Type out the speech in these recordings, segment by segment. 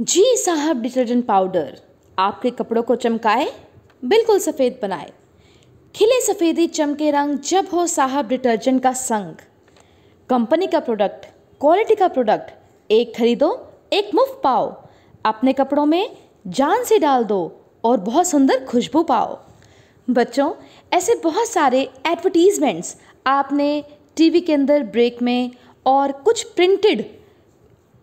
जी साहब detergent powder आपके कपड़ों को चमकाए बिल्कुल सफ़ेद बनाए खिले सफ़ेदी चमके रंग जब हो साहब डिटर्जेंट का संग कंपनी का प्रोडक्ट क्वालिटी का प्रोडक्ट एक खरीदो एक मुफ्त पाओ अपने कपड़ों में जान से डाल दो और बहुत सुंदर खुशबू पाओ बच्चों ऐसे बहुत सारे एडवर्टीज़मेंट्स आपने टीवी के अंदर ब्रेक में और कुछ प्रिंटेड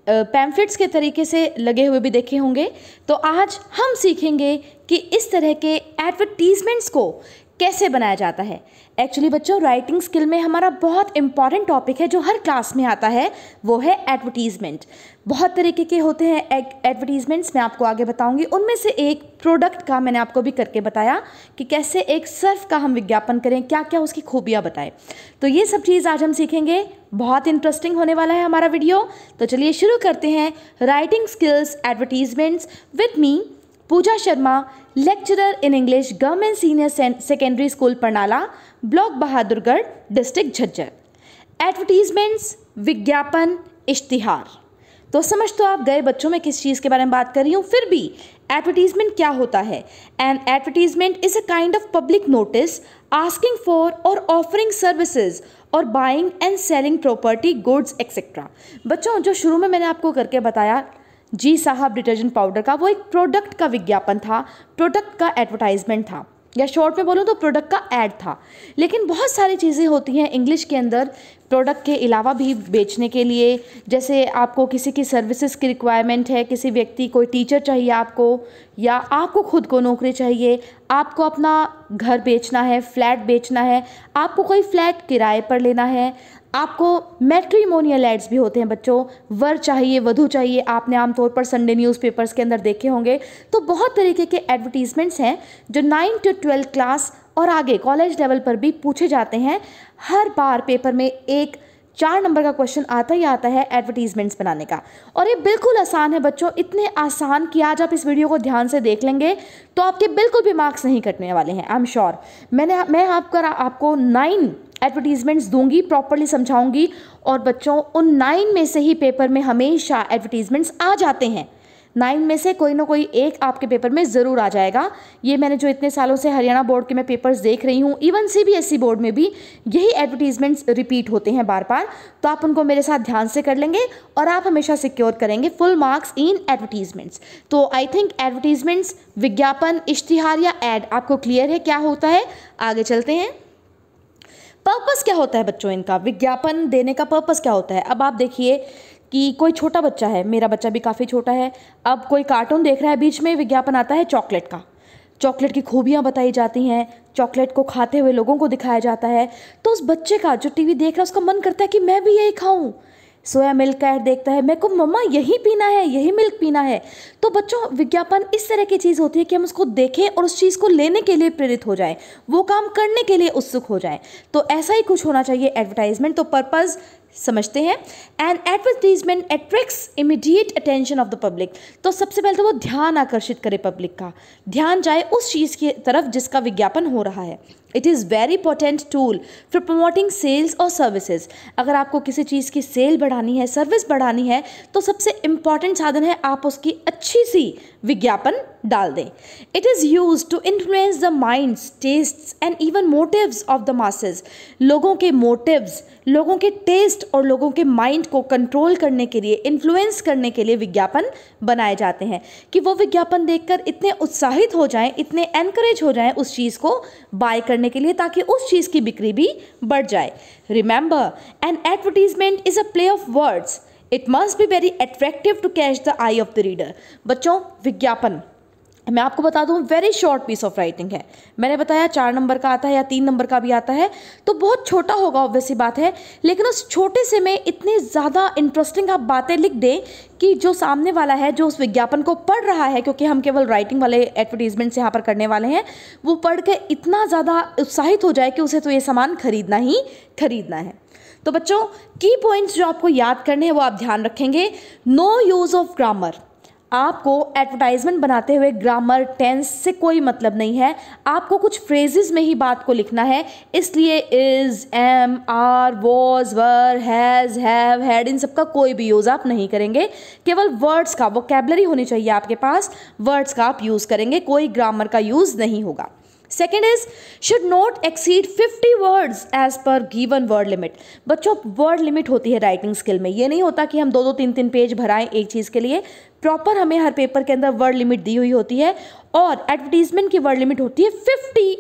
पैम्फलेट्स के तरीके से लगे हुए भी देखे होंगे तो आज हम सीखेंगे कि इस तरह के एडवर्टीज़मेंट्स को कैसे बनाया जाता है एक्चुअली बच्चों राइटिंग स्किल में हमारा बहुत इंपॉर्टेंट टॉपिक है जो हर क्लास में आता है वो है एडवर्टीज़मेंट बहुत तरीके के होते हैं एडवर्टीज़मेंट्स मैं आपको आगे बताऊंगी उनमें से एक प्रोडक्ट का मैंने आपको भी करके बताया कि कैसे एक सर्फ का हम विज्ञापन करें क्या क्या उसकी खूबियाँ बताएं तो ये सब चीज़ आज हम सीखेंगे बहुत इंटरेस्टिंग होने वाला है हमारा वीडियो तो चलिए शुरू करते हैं writing skills advertisements with me Pooja Sharma lecturer in English government senior secondary school Parnala block Bahadurgarh district Jhajjar advertisements विज्ञापन इश्तिहार तो समझ तो आप गए बच्चों में किस चीज़ के बारे में बात कर रही हूँ फिर भी एडवर्टीजमेंट क्या होता है and advertisement is a kind of public notice asking for or offering services or buying and selling property goods etcetera बच्चों जो शुरू में मैंने आपको करके बताया जी साहब डिटर्जेंट पाउडर का वो एक प्रोडक्ट का विज्ञापन था प्रोडक्ट का एडवर्टाइजमेंट था या शॉर्ट में बोलूँ तो प्रोडक्ट का ऐड था लेकिन बहुत सारी चीज़ें होती हैं इंग्लिश के अंदर प्रोडक्ट के अलावा भी बेचने के लिए जैसे आपको किसी की सर्विसेज की रिक्वायरमेंट है किसी व्यक्ति कोई टीचर चाहिए आपको या आपको खुद को नौकरी चाहिए आपको अपना घर बेचना है फ्लैट बेचना है आपको कोई फ्लैट किराए पर लेना है आपको मैट्रीमोनियल एड्स भी होते हैं बच्चों वर चाहिए वधु चाहिए आपने आमतौर पर संडे न्यूज़पेपर्स के अंदर देखे होंगे तो बहुत तरीके के एडवर्टीज़मेंट्स हैं जो नाइन टू ट्वेल्थ क्लास और आगे कॉलेज लेवल पर भी पूछे जाते हैं हर बार पेपर में एक चार नंबर का क्वेश्चन आता ही आता है एडवर्टीजमेंट्स बनाने का और ये बिल्कुल आसान है बच्चों इतने आसान कि आज आप इस वीडियो को ध्यान से देख लेंगे तो आपके बिल्कुल भी मार्क्स नहीं कटने वाले हैं आई एम श्योर मैंने मैं आपका आपको नाइन एडवर्टीज़मेंट्स दूंगी प्रॉपरली समझाऊंगी और बच्चों उन नाइन में से ही पेपर में हमेशा एडवर्टीज़मेंट्स आ जाते हैं नाइन में से कोई ना कोई एक आपके पेपर में ज़रूर आ जाएगा ये मैंने जो इतने सालों से हरियाणा बोर्ड के मैं पेपर्स देख रही हूँ इवन सीबीएसई बोर्ड में भी यही एडवर्टीज़मेंट्स रिपीट होते हैं बार बार तो आप उनको मेरे साथ ध्यान से कर लेंगे और आप हमेशा सिक्योर करेंगे फुल मार्क्स इन एडवर्टीज़मेंट्स तो आई थिंक एडवर्टीज़मेंट्स विज्ञापन इश्तिहार या एड आपको क्लियर है क्या होता है आगे चलते हैं पर्पस क्या होता है बच्चों इनका विज्ञापन देने का पर्पस क्या होता है अब आप देखिए कि कोई छोटा बच्चा है मेरा बच्चा भी काफ़ी छोटा है अब कोई कार्टून देख रहा है बीच में विज्ञापन आता है चॉकलेट का चॉकलेट की खूबियाँ बताई जाती हैं चॉकलेट को खाते हुए लोगों को दिखाया जाता है तो उस बच्चे का जो टीवी देख रहा है उसका मन करता है कि मैं भी यही खाऊं सोया मिल्क का ऐड देखता है मेरे को मम्मा यही पीना है यही मिल्क पीना है तो बच्चों विज्ञापन इस तरह की चीज़ होती है कि हम उसको देखें और उस चीज़ को लेने के लिए प्रेरित हो जाए वो काम करने के लिए उत्सुक हो जाए तो ऐसा ही कुछ होना चाहिए एडवर्टाइजमेंट तो पर्पज़ समझते हैं and advertisement attracts immediate attention of the public तो सबसे पहले तो वो ध्यान आकर्षित करे पब्लिक का ध्यान जाए उस चीज़ की तरफ जिसका विज्ञापन हो रहा है it is very important tool for promoting sales और सर्विसेज अगर आपको किसी चीज़ की सेल बढ़ानी है सर्विस बढ़ानी है तो सबसे इम्पॉर्टेंट साधन है आप उसकी अच्छी सी विज्ञापन डाल दें it is use to influence the minds taste and even motive of the masses लोगों के मोटिवस लोगों के टेस्ट और लोगों के माइंड को कंट्रोल करने के लिए इन्फ्लुएंस करने के लिए विज्ञापन बनाए जाते हैं कि वो विज्ञापन देखकर इतने उत्साहित हो जाएं इतने एनकरेज हो जाएं उस चीज़ को बाय करने करने के लिए ताकि उस चीज़ की बिक्री भी बढ़ जाए remember an advertisement is a play of words it must be very attractive to catch the eye of the reader बच्चों विज्ञापन मैं आपको बता दूं very short piece of writing है मैंने बताया चार नंबर का आता है या तीन नंबर का भी आता है तो बहुत छोटा होगा ऑब्वियस बात है लेकिन उस छोटे से में इतनी ज़्यादा इंटरेस्टिंग आप बातें लिख दें कि जो सामने वाला है जो उस विज्ञापन को पढ़ रहा है क्योंकि हम केवल राइटिंग वाले एडवर्टीजमेंट्स यहाँ पर करने वाले हैं वो पढ़ के इतना ज़्यादा उत्साहित हो जाए कि उसे तो ये सामान खरीदना ही खरीदना है तो बच्चों की पॉइंट्स जो आपको याद करने हैं वो आप ध्यान रखेंगे नो यूज़ ऑफ ग्रामर आपको एडवर्टाइजमेंट बनाते हुए ग्रामर टेंस से कोई मतलब नहीं है आपको कुछ फ्रेजेस में ही बात को लिखना है इसलिए is am are was were has have had इन सबका कोई भी यूज़ आप नहीं करेंगे केवल वर्ड्स का वो होनी चाहिए आपके पास वर्ड्स का आप यूज़ करेंगे कोई ग्रामर का यूज़ नहीं होगा second is should not exceed 50 words as per given word limit बच्चों वर्ड लिमिट होती है राइटिंग स्किल में ये नहीं होता कि हम दो दो तीन तीन पेज भराएं एक चीज़ के लिए प्रॉपर हमें हर पेपर के अंदर वर्ड लिमिट दी हुई होती है और एडवर्टीजमेंट की वर्ड लिमिट होती है फिफ्टी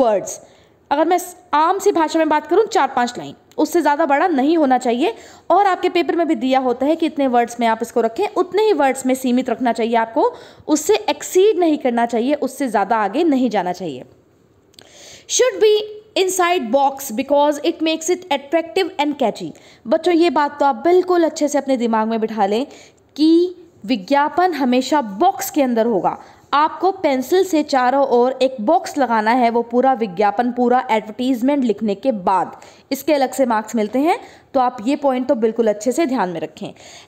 वर्ड्स अगर मैं आम सी भाषा में बात करूँ चार पाँच लाइन उससे ज़्यादा बड़ा नहीं होना चाहिए और आपके पेपर में भी दिया होता है कि इतने वर्ड्स में आप इसको रखें उतने ही वर्ड्स में सीमित रखना चाहिए आपको उससे एक्सीड नहीं करना चाहिए उससे ज़्यादा आगे नहीं जाना चाहिए should be inside box because it makes it attractive and catchy बच्चों ये बात तो आप बिल्कुल अच्छे से अपने दिमाग में बिठा लें कि विज्ञापन हमेशा बॉक्स के अंदर होगा आपको पेंसिल से चारों ओर एक बॉक्स लगाना है वो पूरा विज्ञापन पूरा एडवर्टीजमेंट लिखने के बाद इसके अलग से मार्क्स मिलते हैं तो आप ये पॉइंट तो बिल्कुल अच्छे से ध्यान में रखें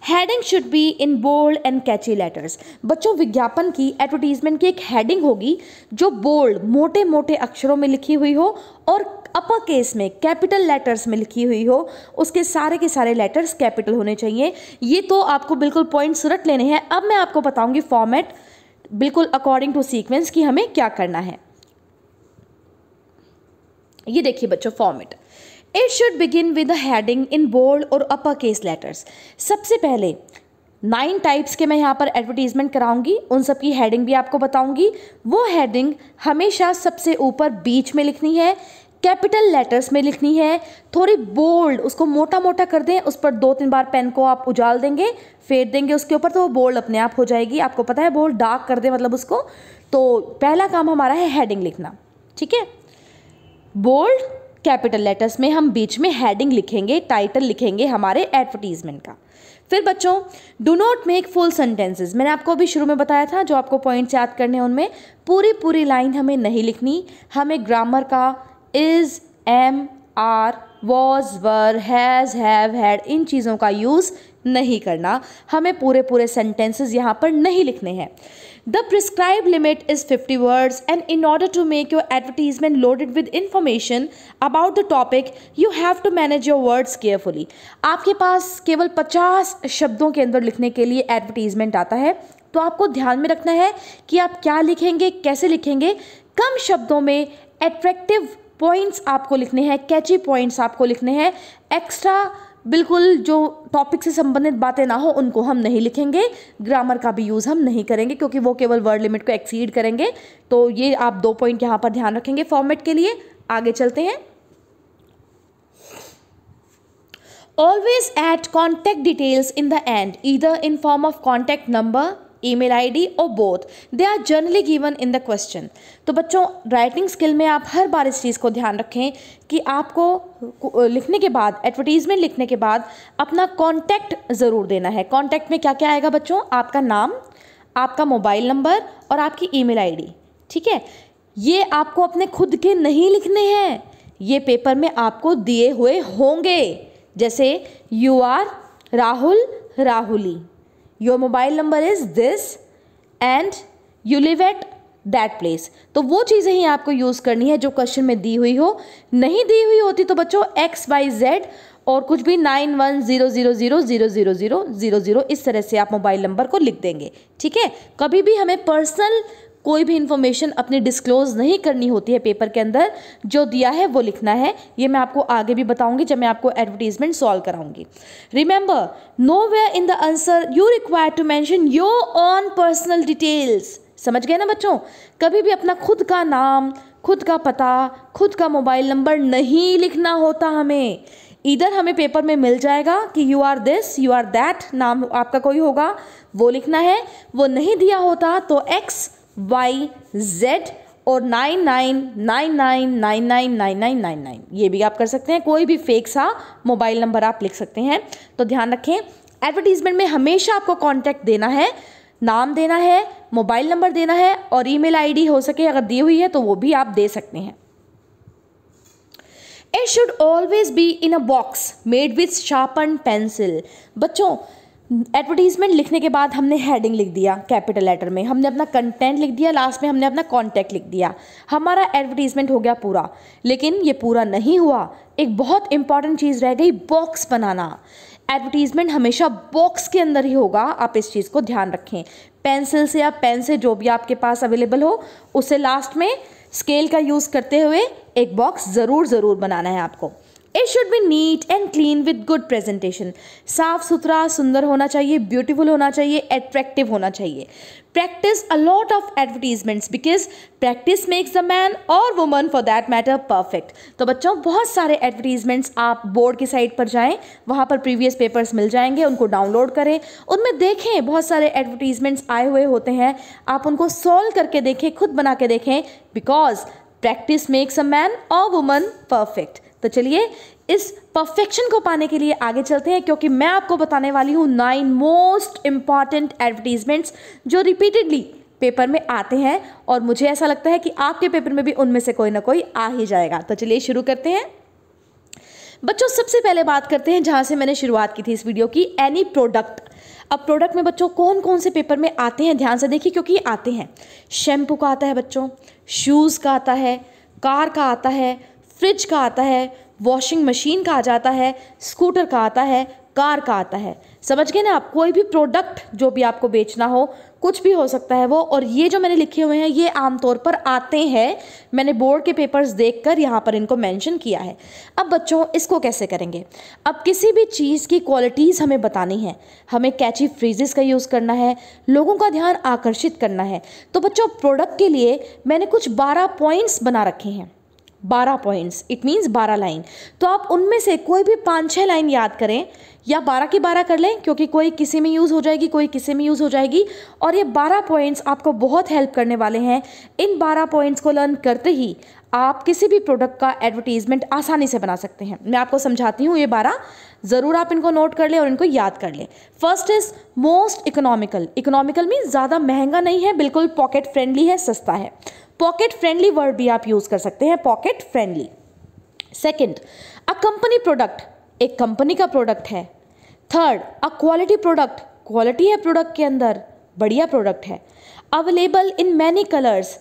heading should be in bold and catchy letters बच्चों विज्ञापन की एडवर्टीजमेंट की एक हेडिंग होगी जो बोल्ड मोटे मोटे अक्षरों में लिखी हुई हो और अपर केस में कैपिटल लेटर्स में लिखी हुई हो उसके सारे के सारे लेटर्स कैपिटल होने चाहिए ये तो आपको बिल्कुल पॉइंट सुरट लेने हैं अब मैं आपको बताऊंगी फॉर्मेट बिल्कुल अकॉर्डिंग टू सीक्वेंस कि हमें क्या करना है ये देखिए बच्चों format it should begin with a heading in bold और अपर केस लेटर्स सबसे पहले नाइन टाइप्स के मैं यहाँ पर एडवर्टीजमेंट कराऊंगी उन सब की हेडिंग भी आपको बताऊंगी वो हेडिंग हमेशा सबसे ऊपर बीच में लिखनी है कैपिटल लेटर्स में लिखनी है थोड़ी बोल्ड उसको मोटा मोटा कर दें उस पर दो तीन बार पेन को आप उजाल देंगे फेर देंगे उसके ऊपर तो वो बोल्ड अपने आप हो जाएगी आपको पता है बोल्ड डार्क कर दें मतलब उसको तो पहला काम हमारा है हेडिंग लिखना ठीक है बोल्ड कैपिटल लेटर्स में हम बीच में हेडिंग लिखेंगे टाइटल लिखेंगे हमारे एडवर्टीजमेंट का फिर बच्चों do not make full sentences मैंने आपको अभी शुरू में बताया था जो आपको पॉइंट्स याद करने हैं उनमें पूरी पूरी लाइन हमें नहीं लिखनी हमें ग्रामर का is am are was were has have had इन चीज़ों का यूज़ नहीं करना हमें पूरे पूरे सेंटेंसेस यहाँ पर नहीं लिखने हैं the prescribe limit is fifty words and in order to make your advertisement loaded with information about the topic you have to manage your words carefully आपके पास केवल पचास शब्दों के अंदर लिखने के लिए एडवर्टीजमेंट आता है तो आपको ध्यान में रखना है कि आप क्या लिखेंगे कैसे लिखेंगे कम शब्दों में एट्रैक्टिव पॉइंट्स आपको लिखने हैं कैची पॉइंट्स आपको लिखने हैं एक्स्ट्रा बिल्कुल जो टॉपिक से संबंधित बातें ना हो उनको हम नहीं लिखेंगे ग्रामर का भी यूज़ हम नहीं करेंगे क्योंकि वो केवल वर्ड लिमिट को एक्सीड करेंगे तो ये आप दो पॉइंट यहाँ पर ध्यान रखेंगे फॉर्मेट के लिए आगे चलते हैं always add contact details in the end either in form of contact number email ID और both they are generally given in the question तो बच्चों राइटिंग स्किल में आप हर बार इस चीज़ को ध्यान रखें कि आपको लिखने के बाद एडवर्टीजमेंट लिखने के बाद अपना कॉन्टैक्ट ज़रूर देना है कॉन्टैक्ट में क्या क्या आएगा बच्चों आपका नाम आपका मोबाइल नंबर और आपकी ईमेल आईडी ठीक है ये आपको अपने खुद के नहीं लिखने हैं ये पेपर में आपको दिए हुए होंगे जैसे यू आर राहुल राहुली your mobile number is this and you live at that place तो वो चीज़ें ही आपको यूज़ करनी है जो क्वेश्चन में दी हुई हो नहीं दी हुई होती तो बच्चों एक्स वाई जेड और कुछ भी nine one zero zero zero zero zero zero zero zero इस तरह से आप मोबाइल नंबर को लिख देंगे ठीक है कभी भी हमें पर्सनल कोई भी इन्फॉर्मेशन अपनी डिस्क्लोज़ नहीं करनी होती है पेपर के अंदर जो दिया है वो लिखना है ये मैं आपको आगे भी बताऊंगी जब मैं आपको एडवर्टीजमेंट सॉल्व कराऊंगी remember nowhere in the answer you require to mention your own personal details समझ गए ना बच्चों कभी भी अपना खुद का नाम खुद का पता खुद का मोबाइल नंबर नहीं लिखना होता हमें इधर हमें पेपर में मिल जाएगा कि you are this you are that नाम आपका कोई होगा वो लिखना है वो नहीं दिया होता तो एक्स वाई जेड और nine nine nine nine nine nine nine nine nine nine ये भी आप कर सकते हैं कोई भी फेक सा मोबाइल नंबर आप लिख सकते हैं तो ध्यान रखें एडवर्टीजमेंट में हमेशा आपको कॉन्टैक्ट देना है नाम देना है मोबाइल नंबर देना है और ईमेल आईडी हो सके अगर दी हुई है तो वो भी आप दे सकते हैं it should always be in a box made with sharpen pencil बच्चों एडवर्टीज़मेंट लिखने के बाद हमने हेडिंग लिख दिया कैपिटल लेटर में हमने अपना कंटेंट लिख दिया लास्ट में हमने अपना कॉन्टैक्ट लिख दिया हमारा एडवर्टीज़मेंट हो गया पूरा लेकिन ये पूरा नहीं हुआ एक बहुत इंपॉर्टेंट चीज़ रह गई बॉक्स बनाना एडवर्टीज़मेंट हमेशा बॉक्स के अंदर ही होगा आप इस चीज़ को ध्यान रखें पेंसिल से या पेन से जो भी आपके पास अवेलेबल हो उसे लास्ट में स्केल का यूज़ करते हुए एक बॉक्स ज़रूर ज़रूर बनाना है आपको it should be neat and clean with good presentation साफ सुथरा सुंदर होना चाहिए ब्यूटीफुल होना चाहिए एट्रैक्टिव होना चाहिए practice a lot of advertisements because practice makes a man और woman for that matter perfect तो बच्चों बहुत सारे एडवर्टीजमेंट्स आप बोर्ड की साइट पर जाएं वहाँ पर प्रीवियस पेपर्स मिल जाएंगे उनको डाउनलोड करें उनमें देखें बहुत सारे एडवर्टीजमेंट्स आए हुए होते हैं आप उनको सॉल्व करके देखें खुद बना के देखें because practice makes a man और वुमन परफेक्ट तो चलिए इस परफेक्शन को पाने के लिए आगे चलते हैं क्योंकि मैं आपको बताने वाली हूँ नाइन मोस्ट इम्पॉर्टेंट एडवर्टीजमेंट्स जो रिपीटेडली पेपर में आते हैं और मुझे ऐसा लगता है कि आपके पेपर में भी उनमें से कोई ना कोई आ ही जाएगा तो चलिए शुरू करते हैं बच्चों सबसे पहले बात करते हैं जहाँ से मैंने शुरुआत की थी इस वीडियो की एनी प्रोडक्ट अब प्रोडक्ट में बच्चों कौन कौन से पेपर में आते हैं ध्यान से देखिए क्योंकि ये आते हैं शैम्पू का आता है बच्चों शूज़ का आता है कार का आता है फ्रिज का आता है वॉशिंग मशीन का आ जाता है स्कूटर का आता है कार का आता है समझ गए ना आप कोई भी प्रोडक्ट जो भी आपको बेचना हो कुछ भी हो सकता है वो और ये जो मैंने लिखे हुए हैं ये आमतौर पर आते हैं मैंने बोर्ड के पेपर्स देखकर यहाँ पर इनको मेंशन किया है अब बच्चों इसको कैसे करेंगे अब किसी भी चीज़ की क्वालिटीज़ हमें बतानी है हमें कैची फ्रीजेस का यूज़ करना है लोगों का ध्यान आकर्षित करना है तो बच्चों प्रोडक्ट के लिए मैंने कुछ बारह पॉइंट्स बना रखे हैं बारह पॉइंट्स इट मीन्स बारह लाइन तो आप उनमें से कोई भी पाँच छः लाइन याद करें या बारह की बारह कर लें क्योंकि कोई किसी में यूज़ हो जाएगी कोई किसी में यूज़ हो जाएगी और ये बारह पॉइंट्स आपको बहुत हेल्प करने वाले हैं इन बारह पॉइंट्स को लर्न करते ही आप किसी भी प्रोडक्ट का एडवर्टीज़मेंट आसानी से बना सकते हैं मैं आपको समझाती हूँ ये बारह ज़रूर आप इनको नोट कर लें और इनको याद कर लें first is most economical economical mean ज़्यादा महंगा नहीं है बिल्कुल पॉकेट फ्रेंडली है सस्ता है पॉकेट फ्रेंडली वर्ड भी आप यूज़ कर सकते हैं pocket friendly second a company product एक कंपनी का प्रोडक्ट है third a quality product quality है प्रोडक्ट के अंदर बढ़िया प्रोडक्ट है अवेलेबल इन मैनी कलर्स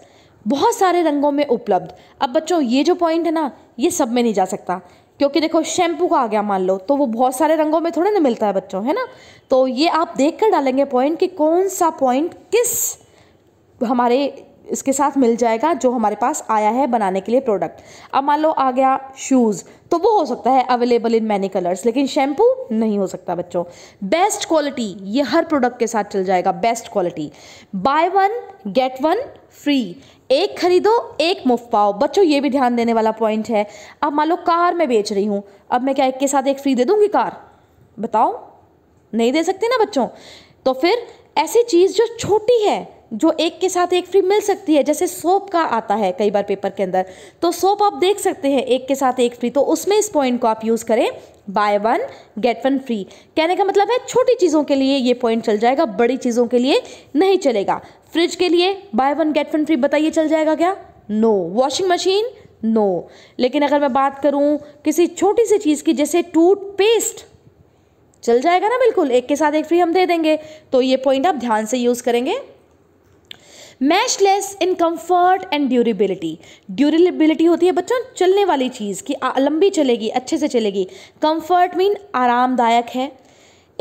बहुत सारे रंगों में उपलब्ध अब बच्चों ये जो पॉइंट है ना ये सब में नहीं जा सकता क्योंकि देखो शैम्पू का आ गया मान लो तो वो बहुत सारे रंगों में थोड़ा ना मिलता है बच्चों है ना तो ये आप देख कर डालेंगे पॉइंट कि कौन सा पॉइंट किस हमारे इसके साथ मिल जाएगा जो हमारे पास आया है बनाने के लिए प्रोडक्ट अब मान लो आ गया शूज़ तो वो हो सकता है अवेलेबल इन मैनी कलर्स लेकिन शैम्पू नहीं हो सकता बच्चों बेस्ट क्वालिटी ये हर प्रोडक्ट के साथ चल जाएगा best quality buy one get one free एक खरीदो एक मुफ्त पाओ बच्चों ये भी ध्यान देने वाला पॉइंट है अब मान लो कार मैं बेच रही हूँ अब मैं क्या एक के साथ एक फ्री दे दूँगी कार बताओ नहीं दे सकती ना बच्चों तो फिर ऐसी चीज़ जो छोटी है जो एक के साथ एक फ्री मिल सकती है जैसे सोप का आता है कई बार पेपर के अंदर तो सोप आप देख सकते हैं एक के साथ एक फ्री तो उसमें इस पॉइंट को आप यूज़ करें buy one get one free कहने का मतलब है छोटी चीज़ों के लिए ये पॉइंट चल जाएगा बड़ी चीज़ों के लिए नहीं चलेगा फ्रिज के लिए buy one get one free बताइए चल जाएगा क्या नो वॉशिंग मशीन नो लेकिन अगर मैं बात करूँ किसी छोटी सी चीज़ की जैसे टूथपेस्ट चल जाएगा ना बिल्कुल एक के साथ एक फ्री हम दे देंगे तो ये पॉइंट आप ध्यान से यूज़ करेंगे matchless in comfort and durability durability होती है बच्चों चलने वाली चीज़ कि लंबी चलेगी अच्छे से चलेगी कम्फर्ट मीन आरामदायक है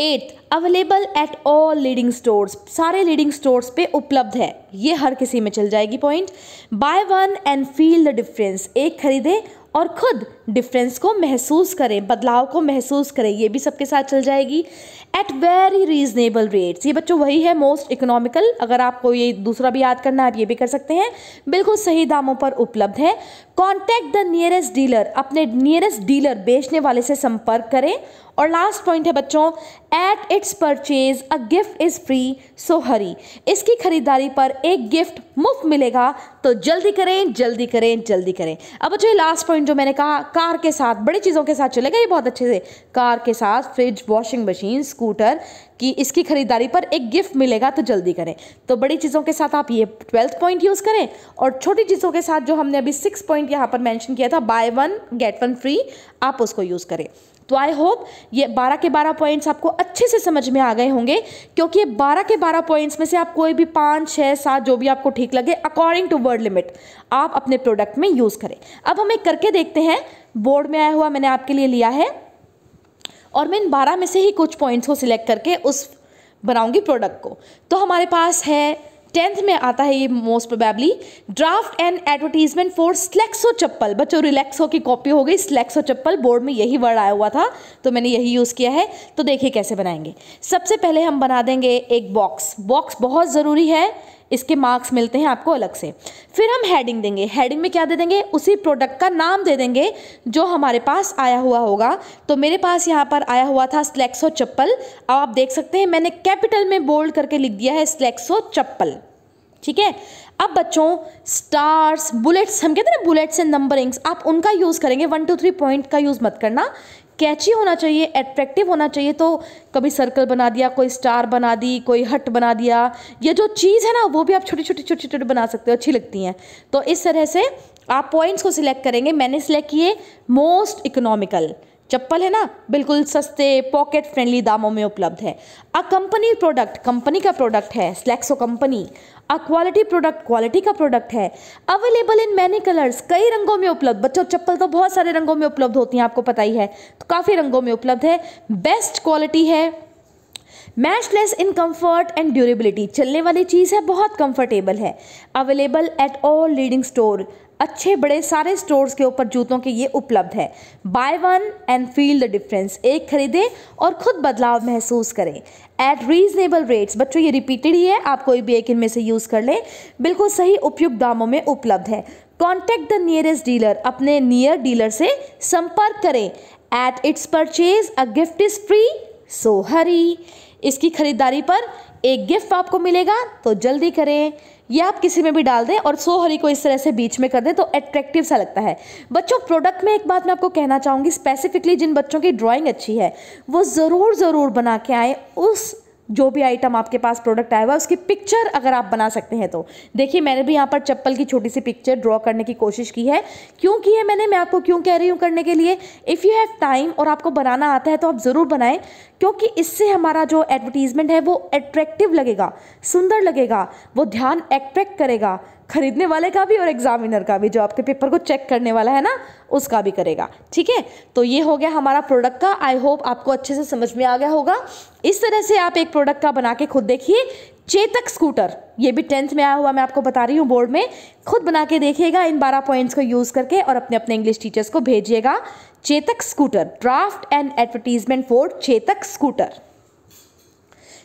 at available at all leading stores सारे लीडिंग स्टोर्स पे उपलब्ध है ये हर किसी में चल जाएगी point buy one and feel the difference एक खरीदे और खुद डिफरेंस को महसूस करें बदलाव को महसूस करें ये भी सबके साथ चल जाएगी एट वेरी रीजनेबल रेट्स ये बच्चों वही है मोस्ट इकोनॉमिकल अगर आपको ये दूसरा भी याद करना है आप ये भी कर सकते हैं बिल्कुल सही दामों पर उपलब्ध है कॉन्टैक्ट द नियरेस्ट डीलर अपने नियरेस्ट डीलर बेचने वाले से संपर्क करें और लास्ट पॉइंट है बच्चों at its purchase a gift is free so hurry इसकी खरीदारी पर एक गिफ्ट मुफ्त मिलेगा तो जल्दी करें जल्दी करें जल्दी करें अब बच्चों लास्ट पॉइंट जो मैंने कहा कार के साथ बड़ी चीज़ों के साथ चलेगा ये बहुत अच्छे से कार के साथ फ्रिज वॉशिंग मशीन स्कूटर कि इसकी खरीदारी पर एक गिफ्ट मिलेगा तो जल्दी करें तो बड़ी चीज़ों के साथ आप ये ट्वेल्थ पॉइंट यूज़ करें और छोटी चीज़ों के साथ जो हमने अभी सिक्स पॉइंट यहाँ पर मैंशन किया था buy one get one free आप उसको यूज़ करें तो आई होप ये बारह के बारह पॉइंट्स आपको अच्छे से समझ में आ गए होंगे क्योंकि ये बारह के बारह पॉइंट्स में से आप कोई भी पाँच छः सात जो भी आपको ठीक लगे अकॉर्डिंग टू वर्ड लिमिट आप अपने प्रोडक्ट में यूज़ करें अब हम एक करके देखते हैं बोर्ड में आया हुआ मैंने आपके लिए लिया है और मैं इन बारह में से ही कुछ पॉइंट्स को सिलेक्ट करके उस बनाऊंगी प्रोडक्ट को तो हमारे पास है टेंथ में आता है ये most probably draft and advertisement for Relaxo chappal बच्चों रिलैक्सो की कॉपी हो गई स्लेक्सो चप्पल बोर्ड में यही वर्ड आया हुआ था तो मैंने यही यूज़ किया है तो देखिए कैसे बनाएंगे सबसे पहले हम बना देंगे एक बॉक्स बॉक्स बहुत ज़रूरी है इसके मार्क्स मिलते हैं आपको अलग से फिर हम हेडिंग देंगे हेडिंग में क्या दे देंगे उसी प्रोडक्ट का नाम दे देंगे जो हमारे पास आया हुआ होगा तो मेरे पास यहाँ पर आया हुआ था स्लेक्सो चप्पल अब आप देख सकते हैं मैंने कैपिटल में बोल्ड करके लिख दिया है स्लेक्सो चप्पल ठीक है अब बच्चों स्टार्स बुलेट्स हम कहते हैं ना बुलेट्स एंड नंबरिंग्स आप उनका यूज़ करेंगे वन टू थ्री पॉइंट का यूज़ मत करना कैची होना चाहिए एट्रैक्टिव होना चाहिए तो कभी सर्कल बना दिया कोई स्टार बना दी कोई हट बना दिया ये जो चीज़ है ना वो भी आप छोटी छोटी छोटी छोटी बना सकते हो अच्छी लगती हैं तो इस तरह से आप पॉइंट्स को सिलेक्ट करेंगे मैंने सिलेक्ट किए मोस्ट इकोनॉमिकल चप्पल है ना बिल्कुल सस्ते पॉकेट फ्रेंडली दामों में उपलब्ध है अ कंपनी प्रोडक्ट कंपनी का प्रोडक्ट है Relaxo company a quality product quality का प्रोडक्ट है अवेलेबल इन मैनी कलर्स कई रंगों में उपलब्ध बच्चों चप्पल तो बहुत सारे रंगों में उपलब्ध होती हैं आपको पता ही है तो काफ़ी रंगों में उपलब्ध है बेस्ट क्वालिटी है matchless in comfort and durability चलने वाली चीज़ है बहुत कंफर्टेबल है available at all leading store अच्छे बड़े सारे स्टोर्स के ऊपर जूतों के ये उपलब्ध है buy one and feel the difference एक खरीदें और खुद बदलाव महसूस करें एट रीजनेबल रेट्स बच्चों ये रिपीटेड ही है आप कोई भी एक इनमें से यूज़ कर लें बिल्कुल सही उपयुक्त दामों में उपलब्ध है कॉन्टैक्ट द नियरेस्ट डीलर अपने नियर डीलर से संपर्क करें at its purchase a gift is free so hurry इसकी खरीदारी पर एक गिफ्ट आपको मिलेगा तो जल्दी करें ये आप किसी में भी डाल दें और सो हरी को इस तरह से बीच में कर दें तो एट्रैक्टिव सा लगता है बच्चों प्रोडक्ट में एक बात मैं आपको कहना चाहूँगी स्पेसिफिकली जिन बच्चों की ड्राइंग अच्छी है वो ज़रूर ज़रूर बना के आएँ उस जो भी आइटम आपके पास प्रोडक्ट आया हुआ है उसकी पिक्चर अगर आप बना सकते हैं तो देखिए मैंने भी यहाँ पर चप्पल की छोटी सी पिक्चर ड्रॉ करने की कोशिश की है क्यों की है मैंने मैं आपको क्यों कह रही हूँ करने के लिए इफ़ यू हैव टाइम और आपको बनाना आता है तो आप ज़रूर बनाएं क्योंकि इससे हमारा जो एडवर्टीज़मेंट है वो अट्रैक्टिव लगेगा सुंदर लगेगा वो ध्यान एक्ट्रैक्ट करेगा खरीदने वाले का भी और एग्जामिनर का भी जो आपके पेपर को चेक करने वाला है ना उसका भी करेगा ठीक है तो ये हो गया हमारा प्रोडक्ट का आई होप आपको अच्छे से समझ में आ गया होगा इस तरह से आप एक प्रोडक्ट का बना के खुद देखिए चेतक स्कूटर ये भी टेंथ में आया हुआ मैं आपको बता रही हूँ बोर्ड में खुद बना के देखिएगा इन बारह पॉइंट्स को यूज़ करके और अपने अपने इंग्लिश टीचर्स को भेजिएगा Chetak scooter draft and advertisement for Chetak scooter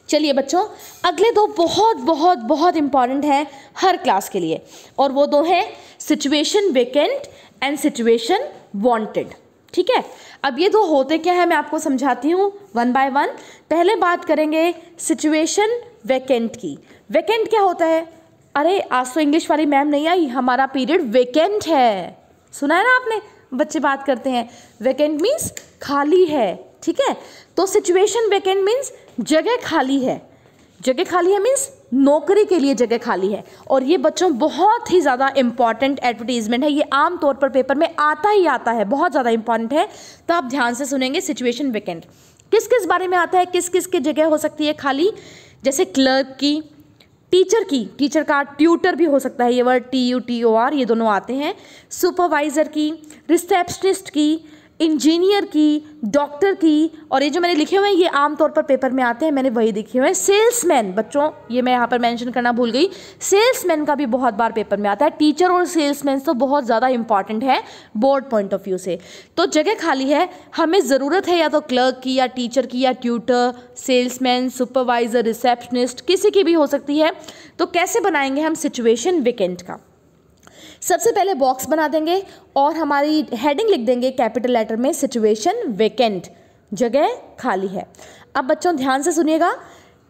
चलिए बच्चों अगले दो बहुत बहुत बहुत इंपॉर्टेंट हैं हर क्लास के लिए और वो दो हैं situation vacant and situation wanted ठीक है अब ये दो होते क्या है मैं आपको समझाती हूँ वन बाय वन पहले बात करेंगे सिचुएशन वेकेंट की वेकेंट क्या होता है अरे आज तो इंग्लिश वाली मैम नहीं आई हमारा पीरियड वेकेंट है सुना है ना आपने बच्चे बात करते हैं वेकेंट मीन्स खाली है ठीक है तो सिचुएशन वेकेंट मीन्स जगह खाली है जगह खाली है मीन्स नौकरी के लिए जगह खाली है और ये बच्चों बहुत ही ज़्यादा इम्पॉर्टेंट एडवर्टीजमेंट है ये आम तौर पर पेपर में आता ही आता है बहुत ज़्यादा इंपॉर्टेंट है तो आप ध्यान से सुनेंगे सिचुएशन वेकेंट किस किस बारे में आता है किस किस की जगह हो सकती है खाली जैसे क्लर्क की टीचर की टीचर का ट्यूटर भी हो सकता है ये word T U T O R ये दोनों आते हैं सुपरवाइज़र की रिसेप्शनिस्ट की इंजीनियर की डॉक्टर की और ये जो मैंने लिखे हुए हैं ये आमतौर पर पेपर में आते हैं मैंने वही लिखे हुए हैं सेल्समैन बच्चों ये मैं यहाँ पर मेंशन करना भूल गई सेल्समैन का भी बहुत बार पेपर में आता है टीचर और सेल्समैन तो बहुत ज़्यादा इंपॉर्टेंट है बोर्ड पॉइंट ऑफ व्यू से तो जगह खाली है हमें ज़रूरत है या तो क्लर्क की या टीचर की या ट्यूटर सेल्समैन सुपरवाइज़र रिसेप्शनिस्ट किसी की भी हो सकती है तो कैसे बनाएंगे हम सिचुएशन विकेंट का सबसे पहले बॉक्स बना देंगे और हमारी हेडिंग लिख देंगे कैपिटल लेटर में सिचुएशन वेकेंट जगह खाली है अब बच्चों ध्यान से सुनिएगा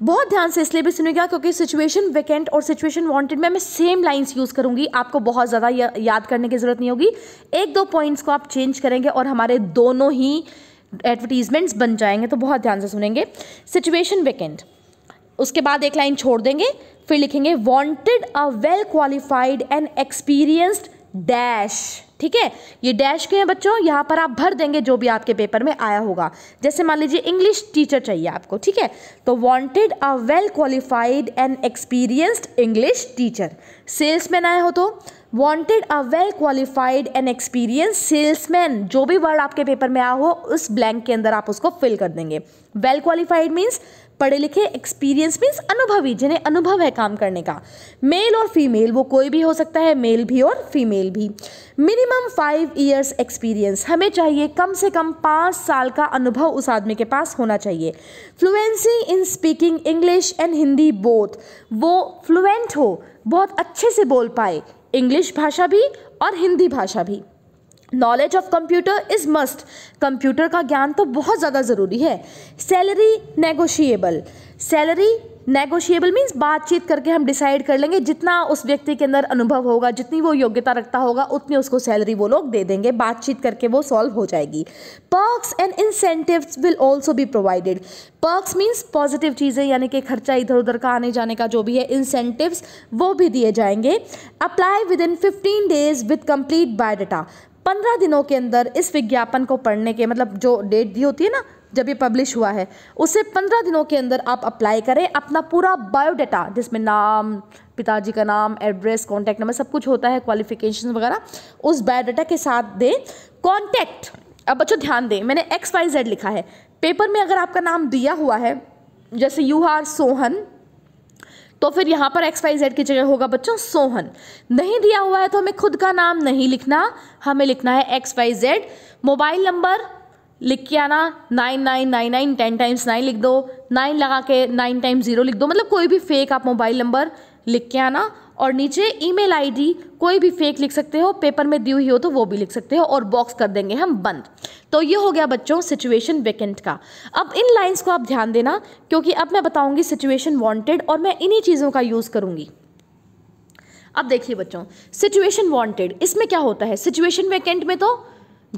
बहुत ध्यान से इसलिए भी सुनिएगा क्योंकि सिचुएशन वेकेंट और सिचुएशन वांटेड में मैं सेम लाइंस यूज़ करूंगी आपको बहुत ज़्यादा या, याद करने की ज़रूरत नहीं होगी एक दो पॉइंट्स को आप चेंज करेंगे और हमारे दोनों ही एडवर्टीजमेंट्स बन जाएंगे तो बहुत ध्यान से सुनेंगे सिचुएशन वेकेंट उसके बाद एक लाइन छोड़ देंगे फिर लिखेंगे wanted a well qualified and experienced dash ठीक है ये डैश के हैं बच्चों यहाँ पर आप भर देंगे जो भी आपके पेपर में आया होगा जैसे मान लीजिए इंग्लिश टीचर चाहिए आपको ठीक है तो wanted a well qualified and experienced English teacher salesman आया हो तो wanted a well qualified and experience salesman जो भी वर्ड आपके पेपर में आया हो उस ब्लैंक के अंदर आप उसको फिल कर देंगे वेल क्वालिफाइड मीन्स पढ़े लिखे एक्सपीरियंस मीन्स अनुभवी जिन्हें अनुभव है काम करने का मेल और फीमेल वो कोई भी हो सकता है मेल भी और फीमेल भी मिनिमम फाइव ईयर्स एक्सपीरियंस हमें चाहिए कम से कम पाँच साल का अनुभव उस आदमी के पास होना चाहिए fluency in speaking English and Hindi both वो फ्लुएंट हो बहुत अच्छे से बोल पाए इंग्लिश भाषा भी और हिंदी भाषा भी knowledge of computer is must computer का ज्ञान तो बहुत ज़्यादा ज़रूरी है salary negotiable salary negotiable means बातचीत करके हम डिसाइड कर लेंगे जितना उस व्यक्ति के अंदर अनुभव होगा जितनी वो योग्यता रखता होगा उतनी उसको सैलरी वो लोग दे देंगे बातचीत करके वो सॉल्व हो जाएगी perks and incentives will also भी प्रोवाइडेड पर्क्स मीन्स पॉजिटिव चीज़ें यानी कि खर्चा इधर उधर का आने जाने का जो भी है इंसेंटिव्स वो भी दिए जाएंगे apply within fifteen days with complete biodata पंद्रह दिनों के अंदर इस विज्ञापन को पढ़ने के मतलब जो डेट दी होती है ना जब ये पब्लिश हुआ है उसे पंद्रह दिनों के अंदर आप अप्लाई करें अपना पूरा बायोडाटा जिसमें नाम पिताजी का नाम एड्रेस कॉन्टैक्ट नंबर सब कुछ होता है क्वालिफिकेशन वगैरह उस बायोडाटा के साथ दें कॉन्टैक्ट अब बच्चों ध्यान दें मैंने एक्स वाई जेड लिखा है पेपर में अगर आपका नाम दिया हुआ है जैसे यू आर सोहन तो फिर यहाँ पर एक्स वाई जेड की जगह होगा बच्चों सोहन नहीं दिया हुआ है तो हमें खुद का नाम नहीं लिखना हमें लिखना है X Y Z mobile number लिख के आना nine nine nine nine ten times nine लिख दो नाइन लगा के नाइन टाइम्स ज़ीरो लिख दो मतलब कोई भी फेक आप मोबाइल नंबर लिख के आना और नीचे ईमेल आईडी कोई भी फेक लिख सकते हो पेपर में दी हुई हो तो वो भी लिख सकते हो और बॉक्स कर देंगे हम बंद तो ये हो गया बच्चों सिचुएशन वेकेंट का अब इन लाइंस को आप ध्यान देना क्योंकि अब मैं बताऊंगी सिचुएशन वांटेड और मैं इन्हीं चीज़ों का यूज़ करूंगी अब देखिए बच्चों सिचुएशन वॉन्टेड इसमें क्या होता है सिचुएशन वेकेंट में तो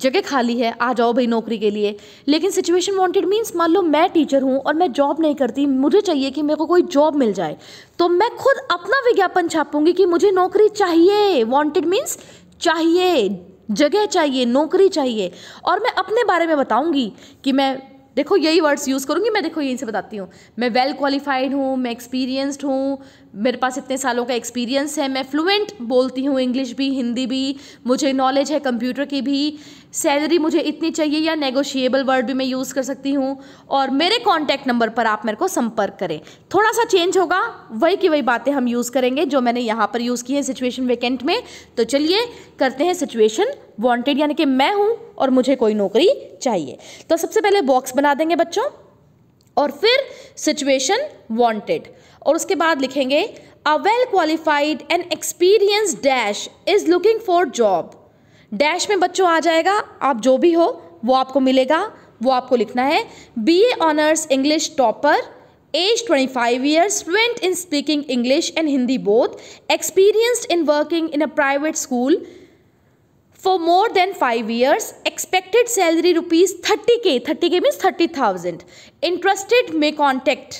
जगह खाली है आ जाओ भाई नौकरी के लिए लेकिन सिचुएशन वांटेड मींस मान लो मैं टीचर हूँ और मैं जॉब नहीं करती मुझे चाहिए कि मेरे को कोई जॉब मिल जाए तो मैं खुद अपना विज्ञापन छापूंगी कि मुझे नौकरी चाहिए वांटेड मींस चाहिए जगह चाहिए नौकरी चाहिए और मैं अपने बारे में बताऊंगी कि मैं देखो यही वर्ड्स यूज़ करूँगी मैं देखो यहीं से बताती हूँ मैं वेल क्वालिफाइड हूँ मैं एक्सपीरियंस्ड हूँ मेरे पास इतने सालों का एक्सपीरियंस है मैं फ्लुएंट बोलती हूँ इंग्लिश भी हिंदी भी मुझे नॉलेज है कंप्यूटर की भी सैलरी मुझे इतनी चाहिए या नेगोशिएबल वर्ड भी मैं यूज़ कर सकती हूँ और मेरे कॉन्टैक्ट नंबर पर आप मेरे को संपर्क करें थोड़ा सा चेंज होगा वही की वही बातें हम यूज़ करेंगे जो मैंने यहाँ पर यूज़ की है सिचुएशन वेकेंट में तो चलिए करते हैं सिचुएशन वॉन्टेड यानी कि मैं हूँ और मुझे कोई नौकरी चाहिए तो सबसे पहले बॉक्स बना देंगे बच्चों और फिर सिचुएशन वांटेड और उसके बाद लिखेंगे a well qualified and experience dash is looking for job dash में बच्चों आ जाएगा आप जो भी हो वो आपको मिलेगा वो आपको लिखना है B A honours English topper age 25 years fluent in speaking English and Hindi both experienced in working in a private school for more than five years expected salary rupees thirty K thirty K means thirty thousand interested may contact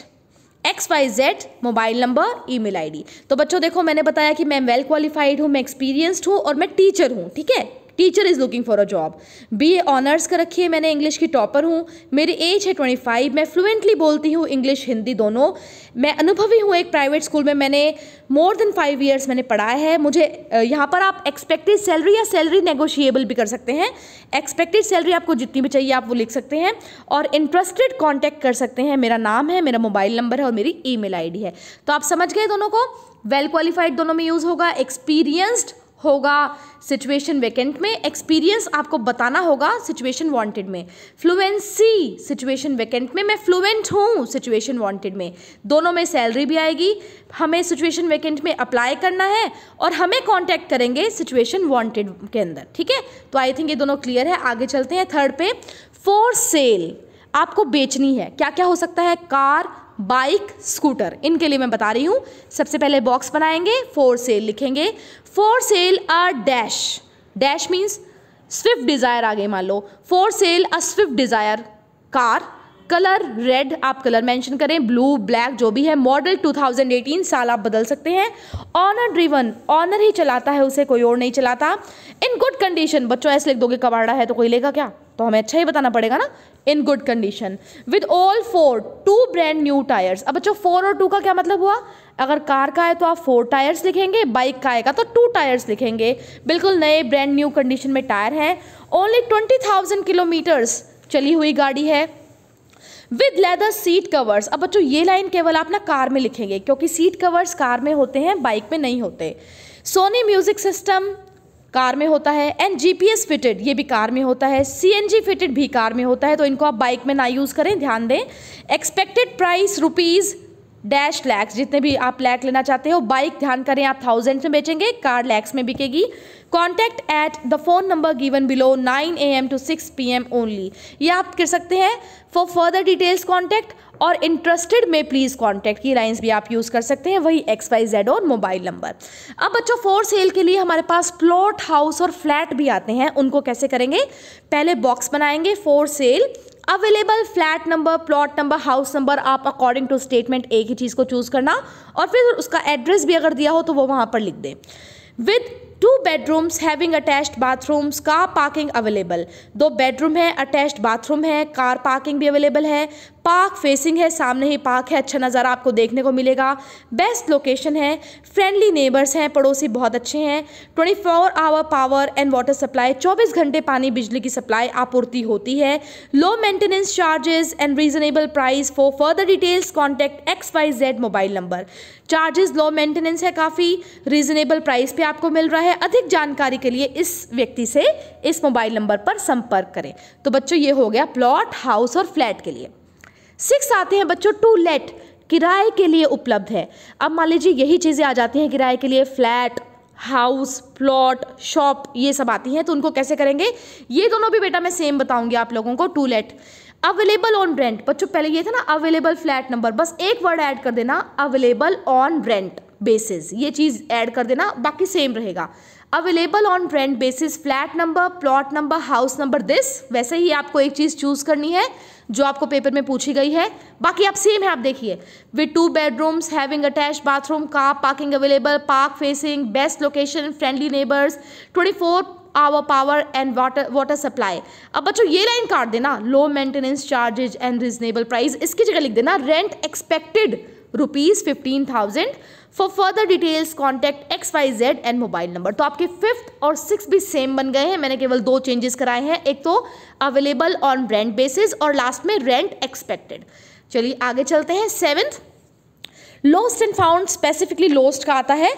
X Y Z mobile number e mail I D तो बच्चों देखो मैंने बताया कि मैं well qualified हूँ मैं experienced हूँ और मैं टीचर हूँ ठीक है teacher is looking for a job B A honours का रखिए मैंने इंग्लिश की टॉपर हूँ मेरी एज है ट्वेंटी फाइव मैं फ्लुएंटली बोलती हूँ इंग्लिश हिंदी दोनों मैं अनुभवी हूँ एक प्राइवेट स्कूल में मैंने मोर देन फाइव ईयर्स मैंने पढ़ाया है मुझे यहाँ पर आप एक्सपेक्टेड सैलरी या सैलरी नेगोशिएबल भी कर सकते हैं एक्सपेक्टेड सैलरी आपको जितनी भी चाहिए आप वो लिख सकते हैं और इंटरेस्टेड कॉन्टैक्ट कर सकते हैं मेरा नाम है मेरा मोबाइल नंबर है और मेरी ई मेल है तो आप समझ गए दोनों को वेल well क्वालिफाइड दोनों में यूज़ होगा एक्सपीरियंस्ड होगा सिचुएशन वेकेंट में एक्सपीरियंस आपको बताना होगा सिचुएशन वांटेड में फ्लुएंसी सिचुएशन वेकेंट में मैं फ्लुएंट हूँ सिचुएशन वांटेड में दोनों में सैलरी भी आएगी हमें सिचुएशन वेकेंट में अप्लाई करना है और हमें कॉन्टैक्ट करेंगे सिचुएशन वांटेड के अंदर ठीक है तो आई थिंक ये दोनों क्लियर है आगे चलते हैं थर्ड पे फोर सेल आपको बेचनी है क्या क्या हो सकता है कार बाइक स्कूटर इनके लिए मैं बता रही हूँ सबसे पहले बॉक्स बनाएंगे फोर सेल लिखेंगे for sale R dash dash means Swift Dzire आगे मान लो for sale a Swift Dzire car colour red आप कलर मेंशन करें ब्लू ब्लैक जो भी है मॉडल 2018 साल आप बदल सकते हैं ऑनर ड्रिवन ऑनर ही चलाता है उसे कोई और नहीं चलाता इन गुड कंडीशन बच्चों ऐसे लिख दोगे कबाड़ा है तो कोई लेगा क्या तो हमें अच्छा ही बताना पड़ेगा ना in good condition with all four two brand new tyres अब बच्चों फोर और टू का क्या मतलब हुआ अगर कार का है तो आप फोर टायर्स लिखेंगे बाइक का आएगा तो टू टायर्स लिखेंगे बिल्कुल नए ब्रांड न्यू कंडीशन में टायर हैं ओनली ट्वेंटी थाउजेंड किलोमीटर्स चली हुई गाड़ी है विद लेदर सीट कवर्स अब बच्चों ये लाइन केवल आप ना कार में लिखेंगे क्योंकि सीट कवर्स कार में होते हैं बाइक में नहीं होते सोनी म्यूजिक सिस्टम कार में होता है एंड जीपीएस फिटेड ये भी कार में होता है सीएनजी फिटेड भी कार में होता है तो इनको आप बाइक में ना यूज़ करें ध्यान दें expected price rupees dash lakhs जितने भी आप लैक लेना चाहते हो बाइक ध्यान करें आप थाउजेंड में बेचेंगे कार लैक्स में बिकेगी contact at the phone number given below nine A M two six P M only ये आप कर सकते हैं फॉर फर्दर डिटेल्स कॉन्टैक्ट और इंटरेस्टेड में प्लीज़ कॉन्टैक्ट की लाइन्स भी आप यूज़ कर सकते हैं वही एक्स वाई जेड और मोबाइल नंबर अब बच्चों फोर सेल के लिए हमारे पास प्लॉट हाउस और फ्लैट भी आते हैं उनको कैसे करेंगे पहले बॉक्स बनाएंगे for cell available flat number plot number house number आप अकॉर्डिंग टू स्टेटमेंट एक ही चीज़ को चूज़ करना और फिर उसका एड्रेस भी अगर दिया हो तो वो वहाँ पर लिख दें with two bedrooms having attached bathrooms car parking available दो बेडरूम है अटैच्ड बाथरूम है कार पार्किंग भी अवेलेबल है पार्क फेसिंग है सामने ही पार्क है अच्छा नज़ारा आपको देखने को मिलेगा बेस्ट लोकेशन है फ्रेंडली नेबर्स हैं पड़ोसी बहुत अच्छे हैं twenty four hour power and water supply चौबीस घंटे पानी बिजली की सप्लाई आपूर्ति होती है low maintenance charges and reasonable price for further details contact X Y Z mobile number charges low maintenance है काफ़ी रीजनेबल प्राइस पे आपको मिल रहा है अधिक जानकारी के लिए इस व्यक्ति से इस मोबाइल नंबर पर संपर्क करें तो बच्चों ये हो गया प्लॉट हाउस और फ्लैट के लिए सिक्स आते हैं बच्चों टू लेट किराए के लिए उपलब्ध है अब मान लीजिए यही चीज़ें आ जाती हैं किराए के लिए फ्लैट हाउस प्लॉट शॉप ये सब आती हैं तो उनको कैसे करेंगे ये दोनों भी बेटा मैं सेम बताऊंगी आप लोगों को to let available on rent बच्चों पहले ये था ना अवेलेबल फ्लैट नंबर बस एक वर्ड ऐड कर देना अवेलेबल ऑन रेंट बेसिस ये चीज़ ऐड कर देना बाकी सेम रहेगा available on rent basis flat number plot number house number this वैसे ही आपको एक चीज़ चूज़ करनी है जो आपको पेपर में पूछी गई है बाकी आप सेम है आप देखिए with two bedrooms having attach bathroom car parking available park facing best location friendly neighbours twenty four hour power and water water supply अब बच्चों ये लाइन काट देना low maintenance charges and reasonable price इसकी जगह लिख देना rent expected rupees fifteen thousand for further details contact X Y Z and mobile number तो आपके फिफ्थ और सिक्स भी सेम बन गए हैं मैंने केवल दो चेंजेस कराए हैं एक तो अवेलेबल ऑन रेंट बेसिस और लास्ट में रेंट एक्सपेक्टेड चलिए आगे चलते हैं seventh lost and found specifically lost का आता है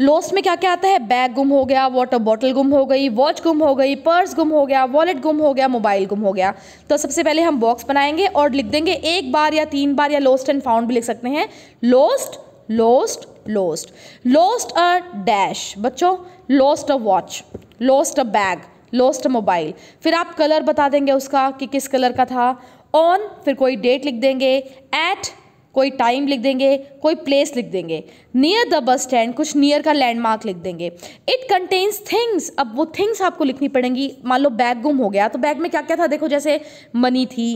लोस्ट में क्या क्या आता है बैग गुम हो गया वाटर बॉटल गुम हो गई वॉच गुम हो गई पर्स गुम हो गया वॉलेट गुम हो गया मोबाइल गुम हो गया तो सबसे पहले हम बॉक्स बनाएंगे और लिख देंगे एक बार या तीन बार या लॉस्ट एंड फाउंड भी लिख सकते हैं lost lost lost lost a dash बच्चों lost a watch lost a bag lost a mobile फिर आप कलर बता देंगे उसका कि किस कलर का था ऑन फिर कोई डेट लिख देंगे एट कोई टाइम लिख देंगे कोई प्लेस लिख देंगे नियर द बस स्टैंड कुछ नियर का लैंडमार्क लिख देंगे इट कंटेन्स थिंग्स अब वो थिंग्स आपको लिखनी पड़ेंगी मान लो बैग गुम हो गया तो बैग में क्या क्या था देखो जैसे मनी थी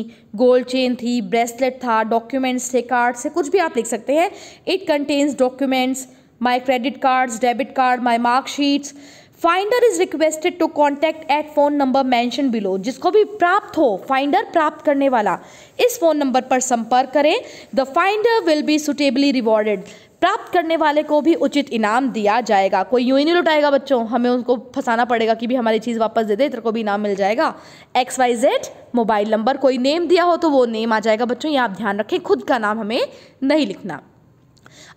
गोल्ड चेन थी ब्रेसलेट था डॉक्यूमेंट्स थे कार्ड्स थे कुछ भी आप लिख सकते हैं it contains documents my credit cards debit card my marksheets finder is requested to contact at phone number mention below जिसको भी प्राप्त हो फाइंडर प्राप्त करने वाला इस फोन नंबर पर संपर्क करें the finder will be suitably rewarded प्राप्त करने वाले को भी उचित इनाम दिया जाएगा कोई यूं ही नहीं लुटाएगा बच्चों हमें उनको फंसाना पड़ेगा कि भी हमारी चीज़ वापस दे दे तेरे को भी इनाम मिल जाएगा X Y Z mobile number कोई नेम दिया हो तो वो नेम आ जाएगा बच्चों ये आप ध्यान रखें खुद का नाम हमें नहीं लिखना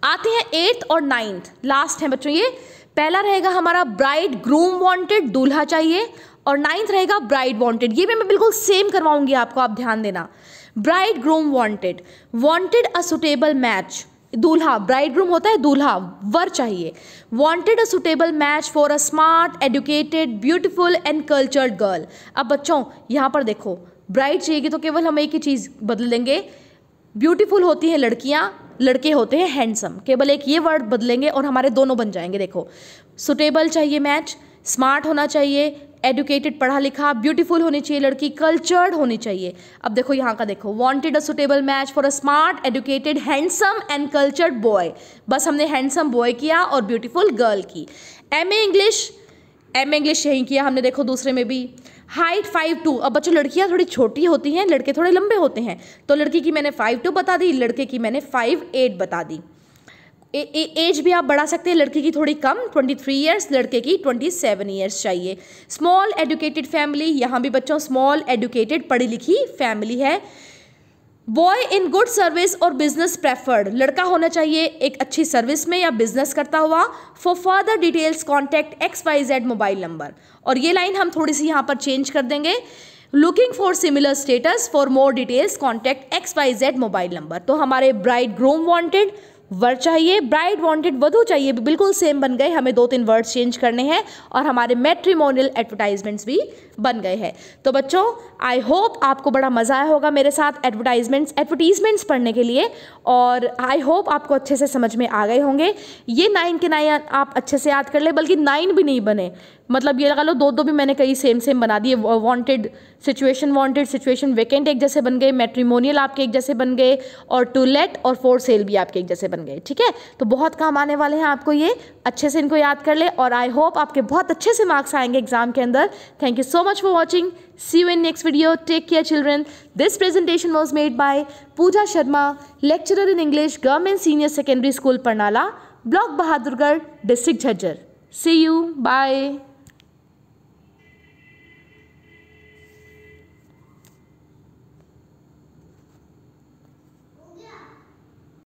आते हैं एट्थ और नाइन्थ लास्ट है बच्चों ये पहला रहेगा हमारा ब्राइड ग्रूम वांटेड दूल्हा चाहिए और नाइन्थ रहेगा ब्राइड वांटेड ये भी मैं बिल्कुल सेम करवाऊंगी आपको आप ध्यान देना bride groom wanted wanted a suitable match दूल्हा ब्राइड ग्रूम होता है दूल्हा वर चाहिए wanted a suitable match for a smart educated beautiful and cultured girl अब बच्चों यहाँ पर देखो ब्राइड चाहिए तो केवल हम एक ही चीज़ बदल देंगे ब्यूटीफुल होती हैं लड़कियाँ लड़के होते हैं हैंडसम केवल एक ये वर्ड बदलेंगे और हमारे दोनों बन जाएंगे देखो सुटेबल चाहिए मैच स्मार्ट होना चाहिए एडुकेटेड पढ़ा लिखा ब्यूटीफुल होनी चाहिए लड़की कल्चर्ड होनी चाहिए अब देखो यहाँ का देखो wanted a suitable match for a smart educated handsome and cultured boy बस हमने हैंडसम बॉय किया और ब्यूटीफुल गर्ल की M A English M A English यहीं किया हमने देखो दूसरे में भी हाइट फाइव टू अब बच्चों लड़कियाँ थोड़ी छोटी होती हैं लड़के थोड़े लंबे होते हैं तो लड़की की मैंने फाइव टू बता दी लड़के की मैंने फाइव एट बता दी ए, ए, एज भी आप बढ़ा सकते हैं लड़के की थोड़ी कम ट्वेंटी थ्री ईयर्स लड़के की ट्वेंटी सेवन ईयर्स चाहिए स्मॉल एडुकेटेड फैमिली यहाँ भी बच्चों स्मॉल एडुकेटेड पढ़ी लिखी फैमिली है बॉय इन गुड सर्विस और बिजनेस प्रेफर्ड लड़का होना चाहिए एक अच्छी सर्विस में या बिजनेस करता हुआ for further details contact X Y Z mobile number और ये लाइन हम थोड़ी सी यहाँ पर चेंज कर देंगे looking for similar status for more details contact X Y Z mobile number तो हमारे ब्राइड ग्रोम वॉन्टेड वर्ड चाहिए ब्राइड वांटेड वधू चाहिए भी बिल्कुल सेम बन गए हमें दो तीन वर्ड्स चेंज करने हैं और हमारे मेट्रीमोनियल एडवर्टाइजमेंट्स भी बन गए हैं तो बच्चों आई होप आपको बड़ा मज़ा आया होगा मेरे साथ एडवर्टाइजमेंट्स एडवर्टीजमेंट्स पढ़ने के लिए और आई होप आपको अच्छे से समझ में आ गए होंगे ये नाइन के नाइन आप अच्छे से याद कर ले बल्कि नाइन भी नहीं बने मतलब ये लगा लो दो दो भी मैंने कई सेम सेम बना दिए wanted situation wanted situation vacant एक जैसे बन गए मेट्रीमोनियल आपके एक जैसे बन गए और टू लेट और फोर सेल भी आपके एक जैसे बन गए ठीक है तो बहुत काम आने वाले हैं आपको ये अच्छे से इनको याद कर ले और आई होप आपके बहुत अच्छे से मार्क्स आएंगे एग्जाम के अंदर thank you so much for watching see you in next video take care children this presentation was made by Pooja Sharma lecturer in English government senior secondary school Parnala block Bahadurgarh district Jhajjar see you bye